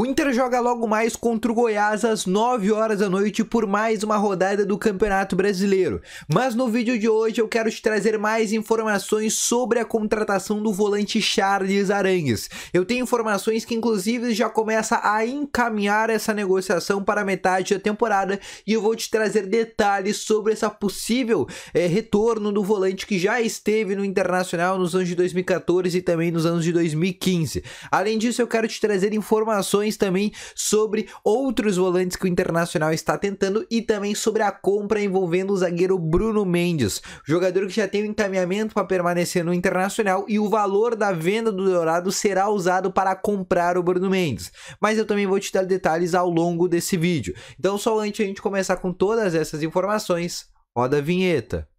O Inter joga logo mais contra o Goiás às 9 horas da noite por mais uma rodada do Campeonato Brasileiro. Mas no vídeo de hoje eu quero te trazer mais informações sobre a contratação do volante Charles Arangues. Eu tenho informações que inclusive já começa a encaminhar essa negociação para metade da temporada e eu vou te trazer detalhes sobre essa possível é, retorno do volante que já esteve no Internacional nos anos de 2014 e também nos anos de 2015. Além disso eu quero te trazer informações informações também sobre outros volantes que o Internacional está tentando e também sobre a compra envolvendo o zagueiro Bruno Mendes, jogador que já tem o um encaminhamento para permanecer no Internacional e o valor da venda do Dourado será usado para comprar o Bruno Mendes. Mas eu também vou te dar detalhes ao longo desse vídeo. Então só antes a gente começar com todas essas informações, roda a vinheta.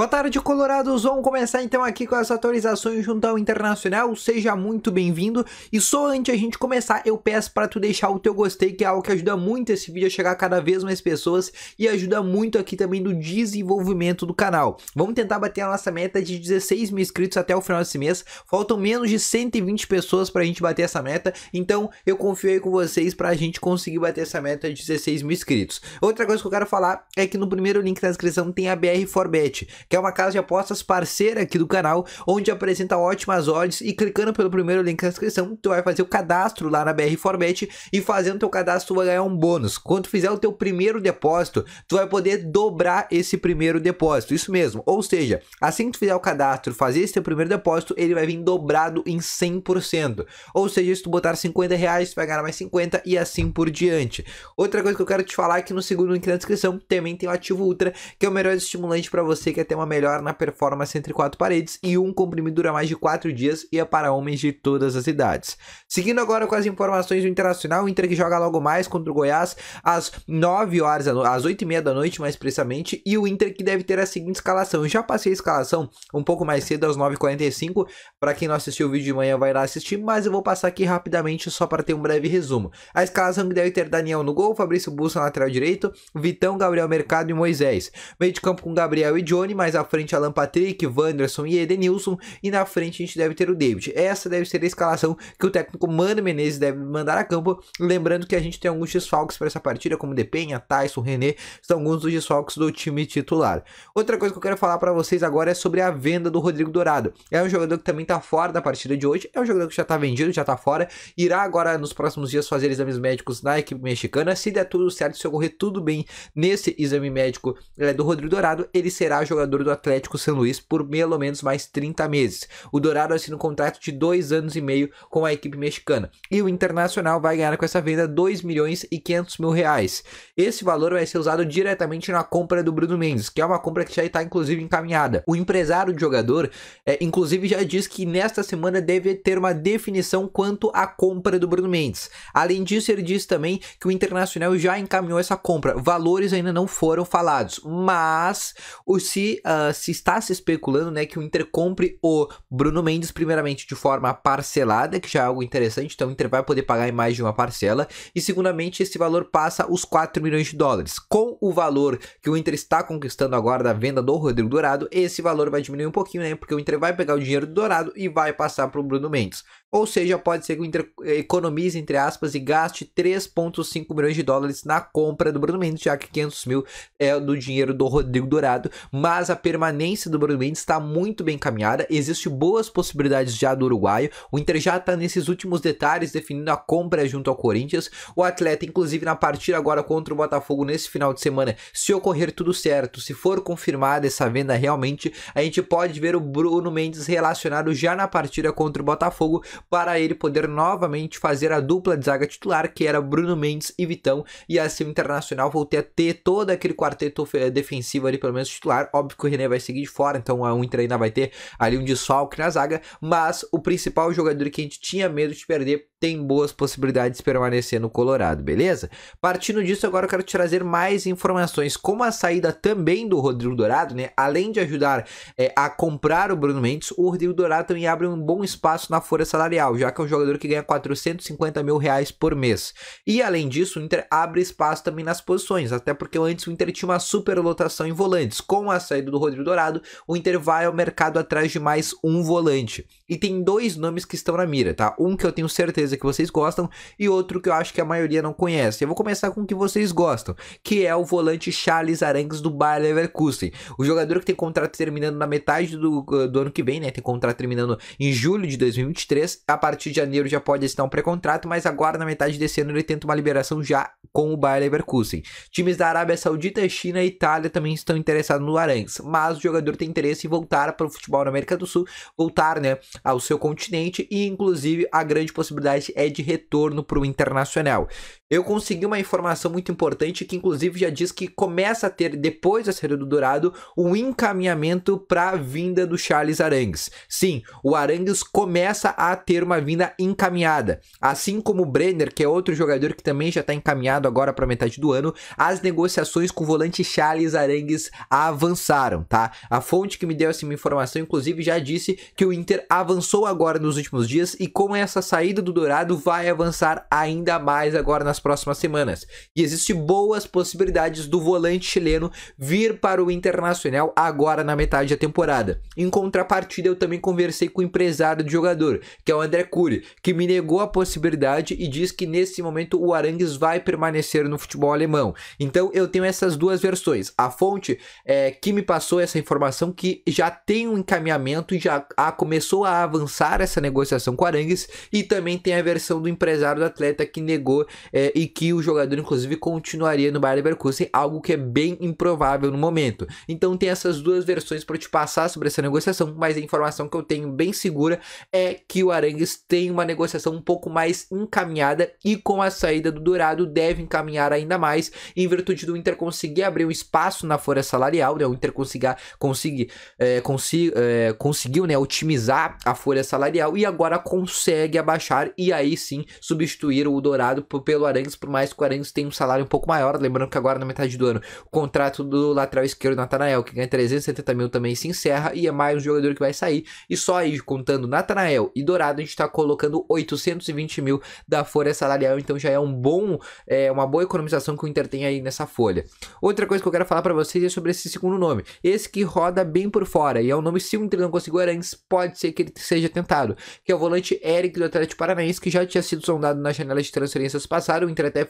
Boa tarde, colorados! Vamos começar então aqui com as atualizações junto ao Internacional. Seja muito bem-vindo. E só antes a gente começar, eu peço para tu deixar o teu gostei, que é algo que ajuda muito esse vídeo a chegar a cada vez mais pessoas e ajuda muito aqui também no desenvolvimento do canal. Vamos tentar bater a nossa meta de 16 mil inscritos até o final desse mês. Faltam menos de 120 pessoas para a gente bater essa meta. Então eu confio aí com vocês para a gente conseguir bater essa meta de 16 mil inscritos. Outra coisa que eu quero falar é que no primeiro link da descrição tem a BR Forbet que é uma casa de apostas parceira aqui do canal, onde apresenta ótimas odds e clicando pelo primeiro link na descrição, tu vai fazer o cadastro lá na BR Forbet e fazendo teu cadastro tu vai ganhar um bônus. Quando tu fizer o teu primeiro depósito, tu vai poder dobrar esse primeiro depósito, isso mesmo. Ou seja, assim que tu fizer o cadastro, fazer esse teu primeiro depósito, ele vai vir dobrado em 100%. Ou seja, se tu botar 50 reais, tu vai ganhar mais 50 e assim por diante. Outra coisa que eu quero te falar é que no segundo link na descrição também tem o Ativo Ultra, que é o melhor estimulante para você que é ter uma melhora na performance entre quatro paredes e um comprimido dura mais de quatro dias e é para homens de todas as idades. Seguindo agora com as informações do Internacional, o Inter que joga logo mais contra o Goiás às 9 horas, às 8 e meia da noite mais precisamente, e o Inter que deve ter a seguinte escalação. Eu já passei a escalação um pouco mais cedo, às 9h45, para quem não assistiu o vídeo de manhã vai lá assistir, mas eu vou passar aqui rapidamente só para ter um breve resumo. A escalação que deve ter Daniel no gol, Fabrício Bussa na lateral direito, Vitão, Gabriel Mercado e Moisés. Meio de campo com Gabriel e Johnny, mais mais à frente Alan Patrick, Wanderson e Edenilson, e na frente a gente deve ter o David. Essa deve ser a escalação que o técnico Mano Menezes deve mandar a campo, lembrando que a gente tem alguns desfalques para essa partida, como Depenha, Tyson, René, são alguns dos desfalques do time titular. Outra coisa que eu quero falar para vocês agora é sobre a venda do Rodrigo Dourado. É um jogador que também está fora da partida de hoje, é um jogador que já está vendido, já está fora, irá agora nos próximos dias fazer exames médicos na equipe mexicana, se der tudo certo, se ocorrer tudo bem nesse exame médico é, do Rodrigo Dourado, ele será jogador do Atlético São Luís por pelo menos mais 30 meses. O Dourado assina um contrato de dois anos e meio com a equipe mexicana. E o Internacional vai ganhar com essa venda 2 milhões e 500 mil reais. Esse valor vai ser usado diretamente na compra do Bruno Mendes, que é uma compra que já está inclusive encaminhada. O empresário do jogador, é, inclusive, já diz que nesta semana deve ter uma definição quanto à compra do Bruno Mendes. Além disso, ele diz também que o Internacional já encaminhou essa compra. Valores ainda não foram falados, mas o se uh, se está se especulando, né, que o Inter compre o Bruno Mendes primeiramente de forma parcelada, que já é algo interessante, então o Inter vai poder pagar em mais de uma parcela, e segundamente esse valor passa os 4 milhões de dólares. Com o valor que o Inter está conquistando agora da venda do Rodrigo Dourado, esse valor vai diminuir um pouquinho, né, porque o Inter vai pegar o dinheiro do Dourado e vai passar para o Bruno Mendes. Ou seja, pode ser que o Inter eh, economize, entre aspas, e gaste 3,5 milhões de dólares na compra do Bruno Mendes, já que 500 mil é do dinheiro do Rodrigo Dourado. Mas a permanência do Bruno Mendes está muito bem caminhada existem boas possibilidades já do uruguaio. O Inter já está nesses últimos detalhes definindo a compra junto ao Corinthians. O atleta, inclusive, na partida agora contra o Botafogo nesse final de semana, se ocorrer tudo certo, se for confirmada essa venda realmente, a gente pode ver o Bruno Mendes relacionado já na partida contra o Botafogo para ele poder novamente fazer a dupla de zaga titular, que era Bruno Mendes e Vitão, e assim o Internacional voltar a ter todo aquele quarteto eh, defensivo ali, pelo menos titular. Óbvio que o René vai seguir de fora, então a Inter ainda vai ter ali um desfalque na zaga, mas o principal jogador que a gente tinha medo de perder tem boas possibilidades de permanecer no Colorado, beleza? Partindo disso, agora eu quero te trazer mais informações, como a saída também do Rodrigo Dourado, né? Além de ajudar é, a comprar o Bruno Mendes, o Rodrigo Dourado também abre um bom espaço na folha salarial, já que é um jogador que ganha 450 mil reais por mês. E além disso, o Inter abre espaço também nas posições, até porque antes o Inter tinha uma superlotação em volantes. Com a saída do Rodrigo Dourado, o Inter vai ao mercado atrás de mais um volante. E tem dois nomes que estão na mira, tá? Um que eu tenho certeza que vocês gostam e outro que eu acho que a maioria não conhece. Eu vou começar com o que vocês gostam, que é o volante Charles Arangues do Bayer Leverkusen. O jogador que tem contrato terminando na metade do, uh, do ano que vem, né? Tem contrato terminando em julho de 2023. A partir de janeiro já pode estar um pré-contrato, mas agora na metade desse ano ele tenta uma liberação já com o Bayer Leverkusen. Times da Arábia Saudita, China e Itália também estão interessados no Arangues, mas o jogador tem interesse em voltar para o futebol na América do Sul, voltar, né, ao seu continente e inclusive a grande possibilidade podcast é de retorno para o internacional. Eu consegui uma informação muito importante que, inclusive, já diz que começa a ter, depois da saída do Dourado, um encaminhamento para a vinda do Charles Arangues. Sim, o Arangues começa a ter uma vinda encaminhada. Assim como o Brenner, que é outro jogador que também já está encaminhado agora para metade do ano, as negociações com o volante Charles Arangues avançaram, tá? A fonte que me deu essa informação, inclusive, já disse que o Inter avançou agora nos últimos dias e com essa saída do Dourado Colorado vai avançar ainda mais agora nas próximas semanas. E existe boas possibilidades do volante chileno vir para o Internacional agora na metade da temporada. Em contrapartida, eu também conversei com o empresário do jogador, que é o André Cury, que me negou a possibilidade e diz que nesse momento o Arangues vai permanecer no futebol alemão. Então eu tenho essas duas versões. A fonte é, que me passou essa informação que já tem um encaminhamento, e já a, começou a avançar essa negociação com o Arangues e também tem a a versão do empresário do atleta que negou é, e que o jogador, inclusive, continuaria no Bayer Leverkusen, algo que é bem improvável no momento. Então tem essas duas versões para te passar sobre essa negociação, mas a informação que eu tenho bem segura é que o Arangues tem uma negociação um pouco mais encaminhada e com a saída do Dourado deve encaminhar ainda mais, em virtude do Inter conseguir abrir um espaço na folha salarial, né? O Inter conseguir, conseguir, é, é, conseguiu né, otimizar a folha salarial e agora consegue abaixar e e aí sim substituir o Dourado pelo Arangues, por mais que o Arangues tenha um salário um pouco maior. Lembrando que agora na metade do ano o contrato do lateral esquerdo Natanael, que ganha 370 mil também se encerra e é mais um jogador que vai sair. E só aí contando Natanael e Dourado, a gente está colocando 820 mil da folha salarial. Então já é um bom, é, uma boa economização que o Inter tem aí nessa folha. Outra coisa que eu quero falar para vocês é sobre esse segundo nome. Esse que roda bem por fora e é um nome se o Inter não conseguir Arangues, pode ser que ele seja tentado. Que é o volante Eric do Atlético Paranaense que já tinha sido sondado na janela de transferências passaram. O Inter até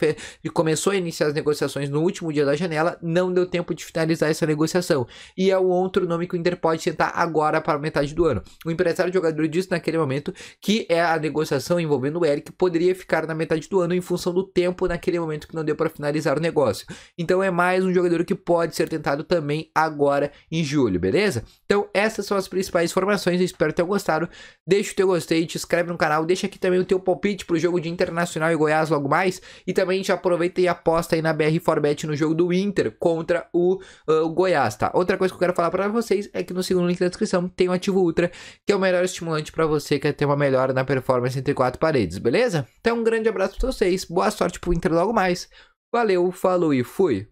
começou a iniciar as negociações no último dia da janela, não deu tempo de finalizar essa negociação. E é o outro nome que o Inter pode tentar agora para metade do ano. O empresário jogador disse naquele momento que é a negociação envolvendo o Eric poderia ficar na metade do ano em função do tempo naquele momento que não deu para finalizar o negócio. Então é mais um jogador que pode ser tentado também agora em julho, beleza? Então essas são as principais informações, espero que tenham gostado. Deixa o teu gostei, te inscreve no canal, deixa aqui também o teu palpite pro jogo de Internacional e Goiás logo mais. E também já aproveita e aposta aí na br Forbet bet no jogo do Inter contra o, uh, o Goiás, tá? Outra coisa que eu quero falar para vocês é que no segundo link da descrição tem o Ativo Ultra, que é o melhor estimulante para você que quer ter uma melhora na performance entre quatro paredes, beleza? Então um grande abraço para vocês, boa sorte pro Inter logo mais. Valeu, falou e fui!